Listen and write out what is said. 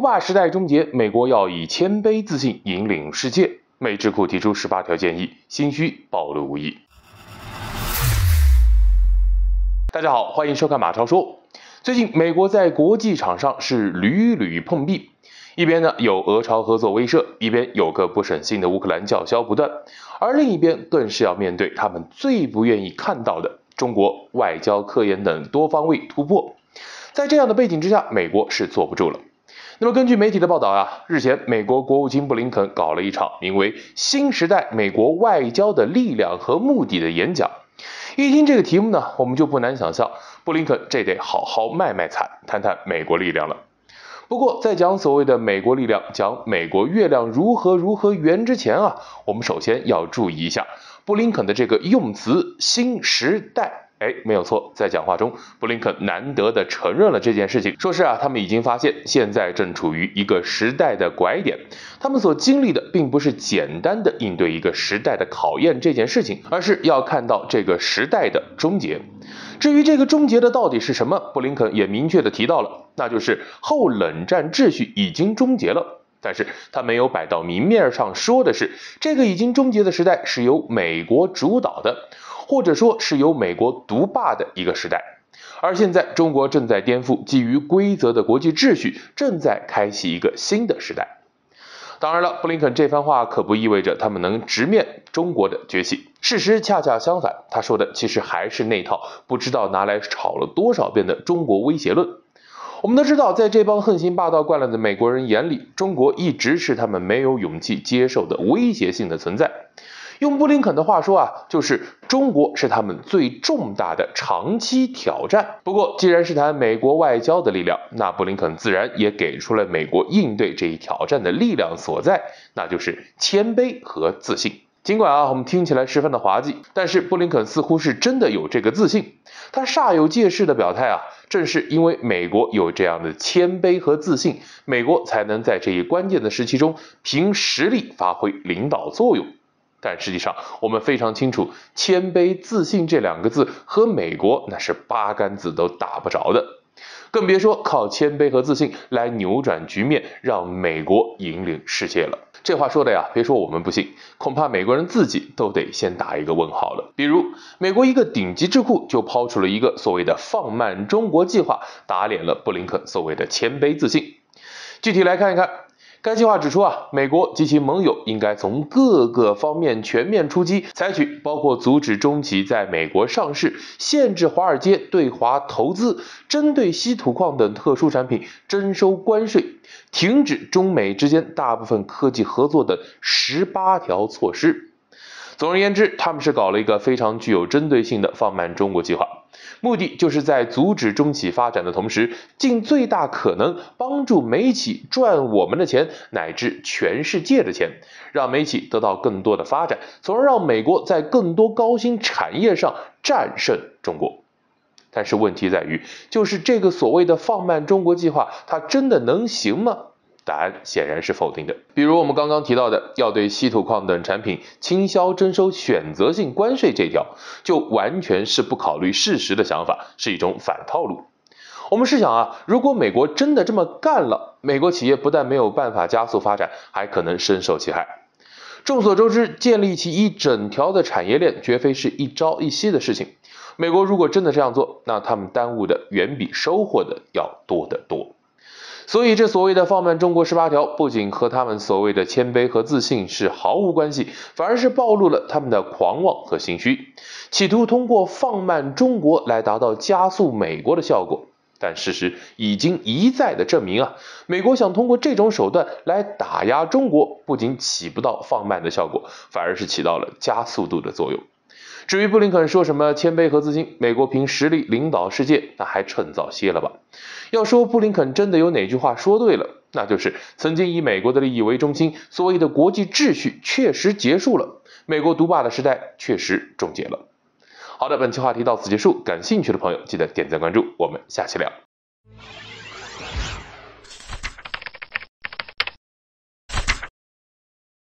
霸时代终结，美国要以谦卑自信引领世界。美智库提出十八条建议，心虚暴露无遗。大家好，欢迎收看马超说。最近美国在国际场上是屡屡碰壁，一边呢有俄朝合作威慑，一边有个不省心的乌克兰叫嚣不断，而另一边更是要面对他们最不愿意看到的中国外交、科研等多方位突破。在这样的背景之下，美国是坐不住了。那么根据媒体的报道啊，日前美国国务卿布林肯搞了一场名为《新时代美国外交的力量和目的》的演讲。一听这个题目呢，我们就不难想象，布林肯这得好好卖卖惨、谈谈美国力量了。不过在讲所谓的美国力量、讲美国月亮如何如何圆之前啊，我们首先要注意一下布林肯的这个用词“新时代”。哎，没有错，在讲话中，布林肯难得的承认了这件事情，说是啊，他们已经发现，现在正处于一个时代的拐点，他们所经历的并不是简单的应对一个时代的考验这件事情，而是要看到这个时代的终结。至于这个终结的到底是什么，布林肯也明确的提到了，那就是后冷战秩序已经终结了。但是他没有摆到明面上说的是，这个已经终结的时代是由美国主导的，或者说是由美国独霸的一个时代。而现在中国正在颠覆基于规则的国际秩序，正在开启一个新的时代。当然了，布林肯这番话可不意味着他们能直面中国的崛起。事实恰恰相反，他说的其实还是那套不知道拿来炒了多少遍的中国威胁论。我们都知道，在这帮横行霸道惯了的美国人眼里，中国一直是他们没有勇气接受的威胁性的存在。用布林肯的话说啊，就是中国是他们最重大的长期挑战。不过，既然是谈美国外交的力量，那布林肯自然也给出了美国应对这一挑战的力量所在，那就是谦卑和自信。尽管啊，我们听起来十分的滑稽，但是布林肯似乎是真的有这个自信，他煞有介事的表态啊，正是因为美国有这样的谦卑和自信，美国才能在这一关键的时期中凭实力发挥领导作用。但实际上，我们非常清楚，谦卑自信这两个字和美国那是八竿子都打不着的，更别说靠谦卑和自信来扭转局面，让美国引领世界了。这话说的呀，别说我们不信，恐怕美国人自己都得先打一个问号了。比如，美国一个顶级智库就抛出了一个所谓的“放慢中国计划”，打脸了布林肯所谓的谦卑自信。具体来看一看。该计划指出啊，美国及其盟友应该从各个方面全面出击，采取包括阻止中企在美国上市、限制华尔街对华投资、针对稀土矿等特殊产品征收关税、停止中美之间大部分科技合作的十八条措施。总而言之，他们是搞了一个非常具有针对性的放慢中国计划。目的就是在阻止中企发展的同时，尽最大可能帮助美企赚我们的钱乃至全世界的钱，让美企得到更多的发展，从而让美国在更多高新产业上战胜中国。但是问题在于，就是这个所谓的放慢中国计划，它真的能行吗？答案显然是否定的。比如我们刚刚提到的，要对稀土矿等产品倾销征收选择性关税，这条就完全是不考虑事实的想法，是一种反套路。我们试想啊，如果美国真的这么干了，美国企业不但没有办法加速发展，还可能深受其害。众所周知，建立起一整条的产业链绝非是一朝一夕的事情。美国如果真的这样做，那他们耽误的远比收获的要多得多。所以，这所谓的放慢中国十八条，不仅和他们所谓的谦卑和自信是毫无关系，反而是暴露了他们的狂妄和心虚，企图通过放慢中国来达到加速美国的效果。但事实已经一再的证明啊，美国想通过这种手段来打压中国，不仅起不到放慢的效果，反而是起到了加速度的作用。至于布林肯说什么谦卑和自信，美国凭实力领导世界，那还趁早歇了吧。要说布林肯真的有哪句话说对了，那就是曾经以美国的利益为中心，所谓的国际秩序确实结束了，美国独霸的时代确实终结了。好的，本期话题到此结束，感兴趣的朋友记得点赞关注，我们下期聊。